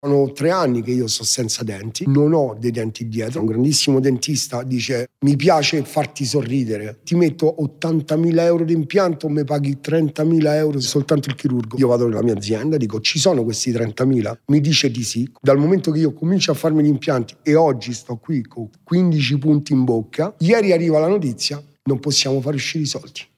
Sono tre anni che io sto senza denti, non ho dei denti dietro. Un grandissimo dentista dice mi piace farti sorridere, ti metto 80.000 euro di impianto, mi paghi 30.000 euro soltanto il chirurgo. Io vado nella mia azienda, dico ci sono questi 30.000? Mi dice di sì. Dal momento che io comincio a farmi gli impianti e oggi sto qui con 15 punti in bocca, ieri arriva la notizia, non possiamo far uscire i soldi.